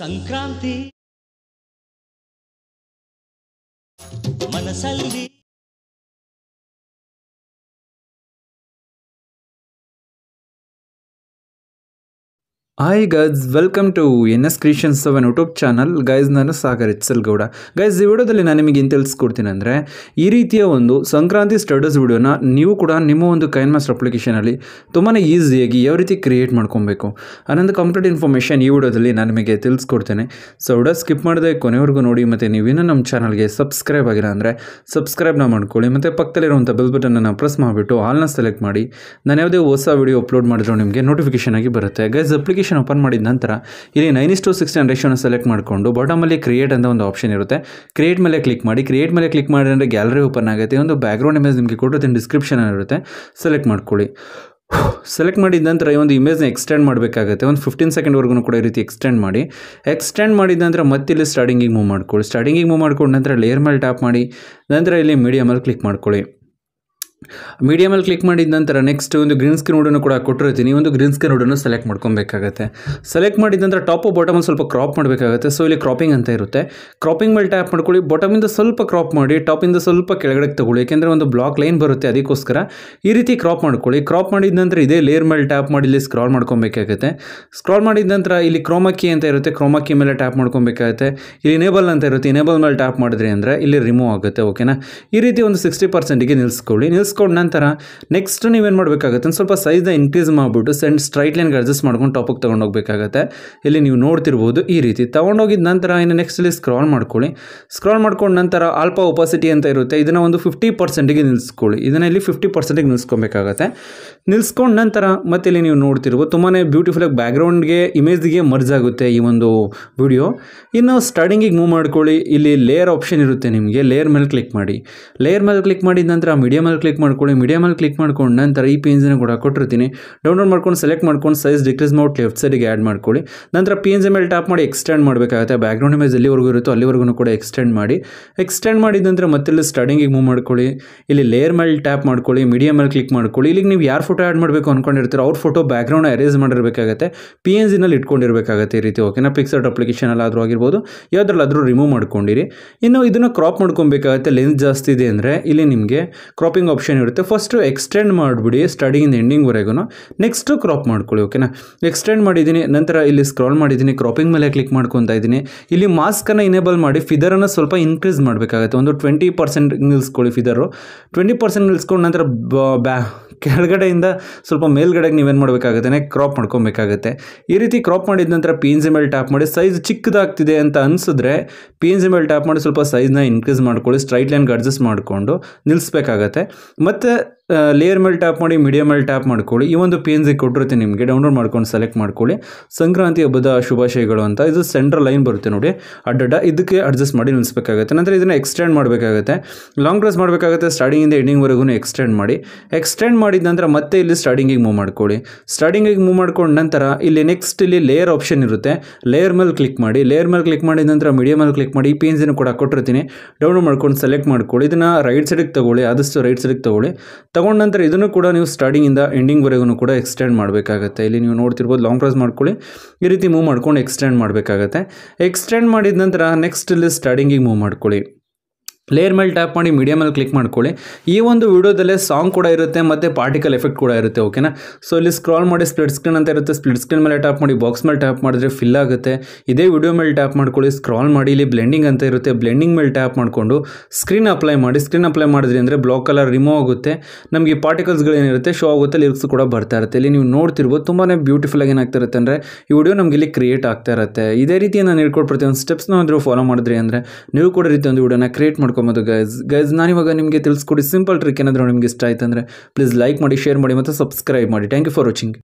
ಸಂಕ್ರಾಂತಿ ಮನಸ್ಸಲ್ಲಿ hi guys welcome to N S creation seven YouTube channel guys ನಾನು Sagar Gowda guys ಈ ವಿಡಿಯೋದಲ್ಲಿ ನಾನು ನಿಮಗೆ ಏನು ತಿಳಿಸ್ಕೊಡ್ತೀನಿ ಅಂದರೆ ಈ ರೀತಿಯ ಒಂದು ಸಂಕ್ರಾಂತಿ ಸ್ಟಡಸ್ ವಿಡಿಯೋನ ನೀವು ಕೂಡ ನಿಮ್ಮ ಒಂದು ಕೈನ್ ಮಾಸ್ಟರ್ ಅಪ್ಲಿಕೇಶನಲ್ಲಿ ತುಂಬಾ ಈಸಿಯಾಗಿ ಯಾವ ರೀತಿ ಕ್ರಿಯೇಟ್ ಮಾಡ್ಕೊಬೇಕು ಅನ್ನೋದು ಕಂಪ್ಲೀಟ್ ಇನ್ಫಾರ್ಮೇಷನ್ ಈ ವಿಡಿಯೋದಲ್ಲಿ ನಾನು ನಿಮಗೆ ತಿಳಿಸ್ಕೊಡ್ತೇನೆ ಸೊ ವಿಡಿಯೋ ಸ್ಕಿಪ್ ಮಾಡದೆ ಕೊನೆವರೆಗೂ ನೋಡಿ ಮತ್ತು ನೀವಿನ್ನೂ ನಮ್ಮ ಚಾನಲ್ಗೆ ಸಬ್ಸ್ಕ್ರೈಬ್ ಆಗಿಲ್ಲ ಅಂದರೆ ಸಬ್ಸ್ಕ್ರೈಬ್ನ ಮಾಡ್ಕೊಳ್ಳಿ ಮತ್ತು ಪಕ್ಕದಲ್ಲಿರುವಂಥ ಬೆಲ್ ಬಟನನ್ನು ಪ್ರೆಸ್ ಮಾಡಿಬಿಟ್ಟು ಆಲ್ನ ಸೆಲೆಕ್ಟ್ ಮಾಡಿ ನಾನು ಯಾವುದೇ ಹೊಸ ವಿಡಿಯೋ ಅಪ್ಲೋಡ್ ಮಾಡಿದ್ರು ನಿಮಗೆ ನೋಟಿಫಿಕೇಶನ್ ಆಗಿ ಬರುತ್ತೆ ಗೈಸ್ ಅಪ್ಲಿಕೇಶನ್ ಅಪ್ಲಿಕೇಶನ್ ಓಪನ್ ಮಾಡಿದ ನಂತರ ಇಲ್ಲಿ ನೈನ್ ಇಸ್ ಟು ಸಿಕ್ಸ್ಟೀನ್ ರೇಷನ್ ಸೆಲೆಕ್ಟ್ ಮಾಡಿಕೊಂಡು ಬಾಟಮಲ್ಲಿ ಕ್ರಿಯೇಟ್ ಅಂತ ಒಂದು ಆಪ್ಷನ್ ಇರುತ್ತೆ ಕ್ರಿಯೇಟ್ ಮೇಲೆ ಕ್ಲಿಕ್ ಮಾಡಿ ಕ್ರಿಯೇಟ್ ಮೇಲೆ ಕ್ಲಿಕ್ ಮಾಡಿದ್ರೆ ಗ್ಯಾಲರಿ ಓಪನ್ ಆಗುತ್ತೆ ಒಂದು ಬ್ಯಾಕ್ಗ್ರೌಂಡ್ ಇಮೇಜ್ ನಿಮಗೆ ಕೊಟ್ಟು ಡಿಸ್ಕ್ರಿಪ್ಷನ್ ಇರುತ್ತೆ ಸೆಲೆಕ್ಟ್ ಮಾಡ್ಕೊಳ್ಳಿ ಸೆಲೆಕ್ಟ್ ಮಾಡಿದ ನಂತರ ಈ ಒಂದು ಇಮೇಜ್ನ ಎಕ್ಸ್ಟೆಂಡ್ ಮಾಡಬೇಕಾಗುತ್ತೆ ಒಂದು ಫಿಫ್ಟೀನ್ ಸೆಕೆಂಡ್ವರೆಗೂ ಕೂಡ ಈ ರೀತಿ ಎಕ್ಸ್ಟೆಂಡ್ ಮಾಡಿ ಎಕ್ಸ್ಟೆಂಡ್ ಮಾಡಿದ ನಂತರ ಮತ್ತಿಲ್ಲಿ ಸ್ಟಾರ್ಟಿಂಗಿಗೆ ಮೂವ್ ಮಾಡ್ಕೊಳ್ಳಿ ಸ್ಟಾರ್ಟಿಂಗಿಗೆ ಮೂವ್ ಮಾಡ್ಕೊಂಡು ನಂತರ ಲೇಯರ್ ಮೇಲೆ ಟ್ಯಾಪ್ ಮಾಡಿ ನಂತರ ಇಲ್ಲಿ ಮೀಡಿಯಮಲ್ಲಿ ಕ್ಲಿಕ್ ಮಾಡ್ಕೊಳ್ಳಿ ಮೀಡಿಯಮಲ್ಲಿ ಕ್ಲಿಕ್ ಮಾಡಿದ ನಂತರ ನೆಕ್ಸ್ಟ್ ಒಂದು ಗ್ರೀನ್ ಸ್ಕ್ರೀನ್ ವುಡನ್ನು ಕೂಡ ಕೊಟ್ಟಿರ್ತೀನಿ ಒಂದು ಗ್ರೀನ್ ಸ್ಕ್ರೀನ್ ವುಡನ್ನು ಸೆಲೆಕ್ಟ್ ಮಾಡ್ಕೊಬೇಕಾಗುತ್ತೆ ಸೆಲೆಕ್ಟ್ ಮಾಡಿದ ನಂತರ ಟಾಪು ಬಾಟಮಲ್ಲಿ ಸ್ವಲ್ಪ ಕ್ರಾಪ್ ಮಾಡಬೇಕಾಗುತ್ತೆ ಸೊ ಇಲ್ಲಿ ಕ್ರಾಪಿಂಗ್ ಅಂತ ಇರುತ್ತೆ ಕ್ರಾಪಿಂಗ್ ಮೇಲೆ ಟ್ಯಾಪ್ ಮಾಡ್ಕೊಳ್ಳಿ ಬಾಟಮಿಂದ ಸ್ವಲ್ಪ ಕ್ರಾಪ್ ಮಾಡಿ ಟಾಪಿಂದ ಸ್ವಲ್ಪ ಕೆಳಗಡೆಗೆ ತಗೊಳ್ಳಿ ಏಕೆಂದರೆ ಒಂದು ಬ್ಲಾಕ್ ಲೈನ್ ಬರುತ್ತೆ ಅದಕ್ಕೋಸ್ಕರ ಈ ರೀತಿ ಕ್ರಾಪ್ ಮಾಡ್ಕೊಳ್ಳಿ ಕ್ರಾಪ್ ಮಾಡಿದ ನಂತರ ಇದೇ ಲೇಯರ್ ಮೇಲೆ ಟ್ಯಾಪ್ ಮಾಡಿ ಇಲ್ಲಿ ಸ್ಕ್ರಾಲ್ ಮಾಡ್ಕೊಬೇಕಾಗುತ್ತೆ ಸ್ಕ್ರಾಲ್ ಮಾಡಿದ ನಂತರ ಇಲ್ಲಿ ಕ್ರೋಮಾಕಿ ಅಂತ ಇರುತ್ತೆ ಕೀ ಮೇಲೆ ಟ್ಯಾಪ್ ಮಾಡ್ಕೊಬೇಕಾಗುತ್ತೆ ಇಲ್ಲಿ ಇನೇಬಲ್ ಅಂತ ಇರುತ್ತೆ ಇನೇಬಲ್ ಮೇಲೆ ಟ್ಯಾಪ್ ಮಾಡಿದ್ರಿ ಅಂದರೆ ಇಲ್ಲಿ ರಿಮೂವ್ ಆಗುತ್ತೆ ಓಕೆನಾ ಈ ರೀತಿ ಒಂದು ಸಿಕ್ಸ್ಟಿ ಪರ್ಸೆಂಟಿಗೆ ನಿಲ್ಸ್ಕೊಳ್ಳಿ ನಿಲ್ಸ್ ಸೇರಿಸ್ಕೊಂಡ ನಂತರ ನೆಕ್ಸ್ಟ್ ನೀವೇನು ಮಾಡಬೇಕಾಗುತ್ತೆ ಸ್ವಲ್ಪ ಸೈಜ್ನ ಇನ್ಕ್ರೀಸ್ ಮಾಡಿಬಿಟ್ಟು ಸೆಂಡ್ ಸ್ಟ್ರೈಟ್ ಲೈನ್ಗೆ ಅಡ್ಜಸ್ಟ್ ಮಾಡ್ಕೊಂಡು ಟಾಪಿಗೆ ತೊಗೊಂಡೋಗ್ಬೇಕಾಗತ್ತೆ ಇಲ್ಲಿ ನೀವು ನೋಡ್ತಿರ್ಬೋದು ಈ ರೀತಿ ತೊಗೊಂಡೋಗಿದ ನಂತರ ಇನ್ನು ನೆಕ್ಸ್ಟ್ ಇಲ್ಲಿ ಸ್ಕ್ರಾಲ್ ಮಾಡ್ಕೊಳ್ಳಿ ಸ್ಕ್ರಾಲ್ ಮಾಡ್ಕೊಂಡ ನಂತರ ಆಲ್ಪ ಒಪಾಸಿಟಿ ಅಂತ ಇರುತ್ತೆ ಇದನ್ನು ಒಂದು ಫಿಫ್ಟಿ ಪರ್ಸೆಂಟಿಗೆ ನಿಲ್ಲಿಸ್ಕೊಳ್ಳಿ ಇದನ್ನು ಇಲ್ಲಿ ಫಿಫ್ಟಿ ಪರ್ಸೆಂಟಿಗೆ ನಿಲ್ಸ್ಕೊಬೇಕಾಗತ್ತೆ ನಿಲ್ಸ್ಕೊಂಡ ನಂತರ ಮತ್ತೆ ಇಲ್ಲಿ ನೀವು ನೋಡ್ತಿರ್ಬೋದು ತುಂಬಾ ಬ್ಯೂಟಿಫುಲ್ಲಾಗಿ ಬ್ಯಾಕ್ಗ್ರೌಂಡ್ಗೆ ಇಮೇಜ್ಗೆ ಮರ್ಜ್ ಆಗುತ್ತೆ ಈ ಒಂದು ವಿಡಿಯೋ ಇನ್ನು ಸ್ಟಾರ್ಟಿಂಗಿಗೆ ಮೂವ್ ಮಾಡ್ಕೊಳ್ಳಿ ಇಲ್ಲಿ ಲೇಯರ್ ಆಪ್ಷನ್ ಇರುತ್ತೆ ನಿಮಗೆ ಲೇಯರ್ ಮೇಲೆ ಕ್ಲಿಕ್ ಮಾಡಿ ಲೇಯರ್ ಮೇಲೆ ಕ್ಲಿಕ್ ಮಾಡಿದ ನಂತರ ಮೀಡಿಯಾ ಮೇಲೆ ಕ್ಲಿಕ್ ಕ್ಲಿಕ್ ಮಾಡ್ಕೊಳ್ಳಿ ಮೀಡಿಯಮಲ್ಲಿ ಕ್ಲಿಕ್ ಮಾಡ್ಕೊಂಡು ನಂತರ ಈ ಪಿ ಎನ್ ಜಿನ ಕೂಡ ಕೊಟ್ಟಿರ್ತೀನಿ ಡೌನ್ಲೋಡ್ ಮಾಡ್ಕೊಂಡು ಸೆಲೆಕ್ಟ್ ಮಾಡ್ಕೊಂಡು ಸೈಜ್ ಡಿಕ್ರೀಸ್ ಮಾಡ್ ಲೆಫ್ಟ್ ಸೈಡಿಗೆ ಆ್ಯಡ್ ಮಾಡ್ಕೊಳ್ಳಿ ನಂತರ ಪಿ ಎನ್ ಜಿ ಮೇಲೆ ಟ್ಯಾಪ್ ಮಾಡಿ ಎಕ್ಸ್ಟೆಂಡ್ ಮಾಡಬೇಕಾಗುತ್ತೆ ಬ್ಯಾಕ್ಗ್ರೌಂಡ್ ಇಮೇಜ್ ಎಲ್ಲಿವರೆಗೂ ಇರುತ್ತೋ ಅಲ್ಲಿವರೆಗೂ ಕೂಡ ಎಕ್ಸ್ಟೆಂಡ್ ಮಾಡಿ ಎಕ್ಸ್ಟೆಂಡ್ ಮಾಡಿದ ನಂತರ ಸ್ಟಡಿಂಗ್ ಸ್ಟಾರ್ಟಿಂಗಿಗೆ ಮೂವ್ ಮಾಡ್ಕೊಳ್ಳಿ ಇಲ್ಲಿ ಲೇಯರ್ ಮೇಲೆ ಟ್ಯಾಪ್ ಮಾಡ್ಕೊಳ್ಳಿ ಮೀಡಿಯಮ್ ಮೇಲೆ ಕ್ಲಿಕ್ ಮಾಡ್ಕೊಳ್ಳಿ ಇಲ್ಲಿಗೆ ನೀವು ಯಾರು ಫೋಟೋ ಆ್ಯಡ್ ಮಾಡಬೇಕು ಅಂದ್ಕೊಂಡಿರ್ತೀರೋ ಅವ್ರ ಫೋಟೋ ಬ್ಯಾಕ್ಗ್ರೌಂಡ್ ಅರೇಂಜ್ ಮಾಡಿರಬೇಕಾಗುತ್ತೆ ಪಿ ಎನ್ ಜಿನಲ್ಲಿ ಇಟ್ಕೊಂಡಿರಬೇಕಾಗುತ್ತೆ ಈ ರೀತಿ ಓಕೆನಾ ಪಿಕ್ಸರ್ಟ್ ಆದರೂ ಆಗಿರ್ಬೋದು ಯಾವುದ್ರಲ್ಲಾದರೂ ರಿಮೂವ್ ಮಾಡ್ಕೊಂಡಿರಿ ಇನ್ನು ಇದನ್ನು ಕ್ರಾಪ್ ಮಾಡ್ಕೊಬೇಕಾಗುತ್ತೆ ಲೆನ್ಸ್ ಜಾಸ್ತಿ ಇದೆ ಅಂದರೆ ಇಲ್ಲಿ ನಿಮಗೆ ಕ್ರಾಪಿಂಗ್ ಆಪ್ಷನ್ ಆಪ್ಷನ್ ಇರುತ್ತೆ ಫಸ್ಟು ಎಕ್ಸ್ಟೆಂಡ್ ಮಾಡಿಬಿಡಿ ಸ್ಟಾರ್ಟಿಂಗಿಂದ ಎಂಡಿಂಗ್ವರೆಗೂ ನೆಕ್ಸ್ಟು ಕ್ರಾಪ್ ಮಾಡ್ಕೊಳ್ಳಿ ಓಕೆನಾ ಎಕ್ಸ್ಟೆಂಡ್ ಮಾಡಿದ್ದೀನಿ ನಂತರ ಇಲ್ಲಿ ಸ್ಕ್ರಾಲ್ ಮಾಡಿದ್ದೀನಿ ಕ್ರಾಪಿಂಗ್ ಮೇಲೆ ಕ್ಲಿಕ್ ಮಾಡ್ಕೊತ ಇದ್ದೀನಿ ಇಲ್ಲಿ ಮಾಸ್ಕನ್ನು ಇನೇಬಲ್ ಮಾಡಿ ಫಿದರನ್ನು ಸ್ವಲ್ಪ ಇನ್ಕ್ರೀಸ್ ಮಾಡಬೇಕಾಗುತ್ತೆ ಒಂದು ಟ್ವೆಂಟಿ ಪರ್ಸೆಂಟ್ ನಿಲ್ಸ್ಕೊಳ್ಳಿ ಫಿದರು ಟ್ವೆಂಟಿ ಪರ್ಸೆಂಟ್ ನಿಲ್ಸ್ಕೊಂಡು ನಂತರ ಬ್ಯಾ ಕೆಳಗಡೆಯಿಂದ ಸ್ವಲ್ಪ ಮೇಲ್ಗಡೆಗೆ ನೀವೇನು ಮಾಡಬೇಕಾಗತ್ತೆ ಕ್ರಾಪ್ ಮಾಡ್ಕೊಬೇಕಾಗತ್ತೆ ಈ ರೀತಿ ಕ್ರಾಪ್ ಮಾಡಿದ ನಂತರ ಪಿ ಎನ್ ಜಿ ಮೇಲೆ ಟ್ಯಾಪ್ ಮಾಡಿ ಸೈಜ್ ಚಿಕ್ಕದಾಗ್ತಿದೆ ಅಂತ ಅನಿಸಿದ್ರೆ ಪಿ ಎನ್ ಜಿ ಮೇಲೆ ಟ್ಯಾಪ್ ಮಾಡಿ ಸ್ವಲ್ಪ ಸೈಜ್ನ ಇನ್ಕ್ರೀಸ್ ಮಾಡ್ಕೊಳ್ಳಿ ಸ್ಟ್ರೈಟ್ ಲೈನ್ಗೆ ಅಡ್ಜಸ್ಟ್ ಮಾಡಿಕೊಂಡು ನಿಲ್ಲಿಸ್ಬೇಕಾಗತ್ತೆ ಮತ್ತು ಲೇಯರ್ ಮೇಲೆ ಟ್ಯಾಪ್ ಮಾಡಿ ಮೀಡಿಯಮ್ ಮೇಲೆ ಟ್ಯಾಪ್ ಮಾಡ್ಕೊಳ್ಳಿ ಈ ಒಂದು ಪಿ ಎನ್ ಜಿ ಕೊಟ್ಟಿರುತ್ತೆ ನಿಮಗೆ ಡೌನ್ಲೋಡ್ ಮಾಡ್ಕೊಂಡು ಸೆಲೆಕ್ಟ್ ಮಾಡ್ಕೊಳ್ಳಿ ಸಂಕ್ರಾಂತಿ ಹಬ್ಬದ ಶುಭಾಶಯಗಳು ಅಂತ ಇದು ಸೆಂಟ್ರಲ್ ಲೈನ್ ಬರುತ್ತೆ ನೋಡಿ ಅಡ್ಡಡ್ಡ ಇದಕ್ಕೆ ಅಡ್ಜಸ್ಟ್ ಮಾಡಿ ನಿಲ್ಲಿಸಬೇಕಾಗುತ್ತೆ ನಂತರ ಇದನ್ನು ಎಕ್ಸ್ಟೆಂಡ್ ಮಾಡಬೇಕಾಗುತ್ತೆ ಲಾಂಗ್ ಪ್ರೆಸ್ ಮಾಡಬೇಕಾಗುತ್ತೆ ಸ್ಟಾರ್ಟಿಂಗಿಂದ ಎಂಡಿಂಗ್ವರೆಗೂ ಎಕ್ಸ್ಟೆಂಡ್ ಮಾಡಿ ಎಕ್ಸ್ಟೆಂಡ್ ಮಾಡಿದ ನಂತರ ಮತ್ತೆ ಇಲ್ಲಿ ಸ್ಟಾರ್ಟಿಂಗಿಗೆ ಮೂವ್ ಮಾಡ್ಕೊಳ್ಳಿ ಸ್ಟಾರ್ಟಿಂಗಿಗೆ ಮೂವ್ ಮಾಡ್ಕೊಂಡ ನಂತರ ಇಲ್ಲಿ ನೆಕ್ಸ್ಟ್ ಇಲ್ಲಿ ಲೇಯರ್ ಆಪ್ಷನ್ ಇರುತ್ತೆ ಲೇಯರ್ ಮೇಲೆ ಕ್ಲಿಕ್ ಮಾಡಿ ಲೇಯರ್ ಮೇಲೆ ಕ್ಲಿಕ್ ಮಾಡಿದ ನಂತರ ಮೀಡಿಯಾ ಮೇಲೆ ಕ್ಲಿಕ್ ಮಾಡಿ ಈ ಪಿ ಎನ್ ಕೂಡ ಕೊಟ್ಟಿರ್ತೀನಿ ಡೌನ್ಲೋಡ್ ಮಾಡ್ಕೊಂಡು ಸೆಲೆಕ್ಟ್ ಮಾಡ್ಕೊಳ್ಳಿ ಇದನ್ನು ರೈಟ್ ಸೈಡಿಗೆ ತೊಗೊಳ್ಳಿ ಆದಷ್ಟು ರೈಟ್ ಸೈಡಿಗೆ ತೊಗೊಳ್ಳಿ ತಗೊಂಡ ನಂತರ ಇದನ್ನು ಕೂಡ ನೀವು ಸ್ಟಾರ್ಟಿಂಗಿಂದ ಎಂಡಿಂಗ್ವರೆಗೂ ಕೂಡ ಎಕ್ಸ್ಟೆಂಡ್ ಮಾಡಬೇಕಾಗುತ್ತೆ ಇಲ್ಲಿ ನೀವು ನೋಡ್ತಿರ್ಬೋದು ಲಾಂಗ್ ಪ್ರೈಸ್ ಮಾಡ್ಕೊಳ್ಳಿ ಈ ರೀತಿ ಮೂವ್ ಮಾಡ್ಕೊಂಡು ಎಕ್ಸ್ಟೆಂಡ್ ಮಾಡಬೇಕಾಗತ್ತೆ ಎಕ್ಸ್ಟೆಂಡ್ ಮಾಡಿದ ನಂತರ ನೆಕ್ಸ್ಟ್ ಇಲ್ಲಿ ಸ್ಟಾರ್ಟಿಂಗಿಗೆ ಮೂವ್ ಮಾಡ್ಕೊಳ್ಳಿ ಪ್ಲೇಯರ್ ಮೇಲೆ ಟ್ಯಾಪ್ ಮಾಡಿ ಮೀಡಿಯಾ ಮೇಲೆ ಕ್ಲಿಕ್ ಮಾಡ್ಕೊಳ್ಳಿ ಈ ಒಂದು ವಿಡಿಯೋದಲ್ಲೇ ಸಾಂಗ್ ಕೂಡ ಇರುತ್ತೆ ಮತ್ತು ಪಾರ್ಟಿಕಲ್ ಎಫೆಕ್ಟ್ ಕೂಡ ಇರುತ್ತೆ ಓಕೆನಾ ಸೊ ಇಲ್ಲಿ ಸ್ಕ್ರಾಲ್ ಮಾಡಿ ಸ್ಪ್ಲಿಟ್ ಸ್ಕ್ರೀನ್ ಅಂತ ಇರುತ್ತೆ ಸ್ಪ್ಲಿಟ್ ಸ್ಕ್ರೀನ್ ಮೇಲೆ ಟ್ಯಾಪ್ ಮಾಡಿ ಬಾಕ್ಸ್ ಮೇಲೆ ಟ್ಯಾಪ್ ಮಾಡಿದ್ರೆ ಫಿಲ್ ಆಗುತ್ತೆ ಇದೇ ವಿಡಿಯೋ ಮೇಲೆ ಟ್ಯಾಪ್ ಮಾಡ್ಕೊಳ್ಳಿ ಸ್ಕ್ರಾಲ್ ಮಾಡಿ ಇಲ್ಲಿ ಬ್ಲೆಂಡಿಂಗ್ ಅಂತ ಇರುತ್ತೆ ಬ್ಲೆಂಡಿಂಗ್ ಮೇಲೆ ಟ್ಯಾಪ್ ಮಾಡಿಕೊಂಡು ಸ್ಕ್ರೀನ್ ಅಪ್ಲೈ ಮಾಡಿ ಸ್ಕ್ರೀನ್ ಅಪ್ಲೈ ಮಾಡಿದ್ರಿ ಅಂದರೆ ಬ್ಲಾಕ್ ಕಲರ್ ರಿಮೂವ್ ಆಗುತ್ತೆ ನಮಗೆ ಪಾರ್ಟಿಕಲ್ಸ್ಗಳೇನಿರುತ್ತೆ ಶೋ ಆಗುತ್ತೆ ಲಿರಿಕ್ಸ್ ಕೂಡ ಬರ್ತಾ ಇರುತ್ತೆ ಇಲ್ಲಿ ನೀವು ನೋಡ್ತಿರ್ಬೋದು ತುಂಬಾ ಬ್ಯೂಟಿಫುಲ್ ಆಗಿ ಏನಾಗ್ತಾ ಅಂದರೆ ಈ ವಿಡಿಯೋ ನಮಗೆ ಇಲ್ಲಿ ಕ್ರಿಯೇಟ್ ಆಗ್ತಾ ಇರುತ್ತೆ ಇದೇ ರೀತಿ ನಾನು ಹೇಳ್ಕೊಟ್ಟು ಪ್ರತಿಯೊಂದು ಸ್ಟೆಪ್ಸ್ನ ಫಾಲೋ ಮಾಡಿದ್ರಿ ಅಂದರೆ ನೀವು ಕೂಡ ರೀತಿ ಒಂದು ವಿಡಿಯೋನ ಕ್ರಿಯೇಟ್ ಮಾಡ್ಕೊಂಡು ಮಾಡ್ಕೊಬೋದು ಗೈಸ್ ಗೈಸ್ ನಾನಿವಾಗ ನಿಮಗೆ ತಿಳಿಸ್ಕೊಡಿ ಸಿಂಪಲ್ ಟ್ರಿಕ್ ಏನಾದರೂ ನಿಮಗೆ ಇಷ್ಟ ಆಯ್ತು ಅಂದರೆ ಪ್ಲೀಸ್ ಲೈಕ್ ಮಾಡಿ ಶೇರ್ ಮಾಡಿ ಮತ್ತು ಸಬ್ಸ್ಕ್ರೈಬ್ ಮಾಡಿ ಥ್ಯಾಂಕ್ ಯು ಫಾರ್ ವಾಚಿಂಗ್